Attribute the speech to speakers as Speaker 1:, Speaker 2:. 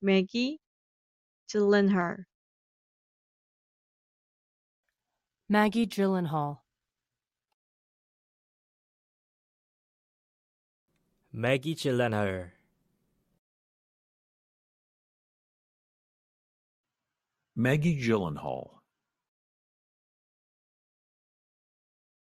Speaker 1: Maggie, Gyllenhaal. Maggie Gyllenhaal. Maggie Gyllenhaal. Maggie Gyllenhaal.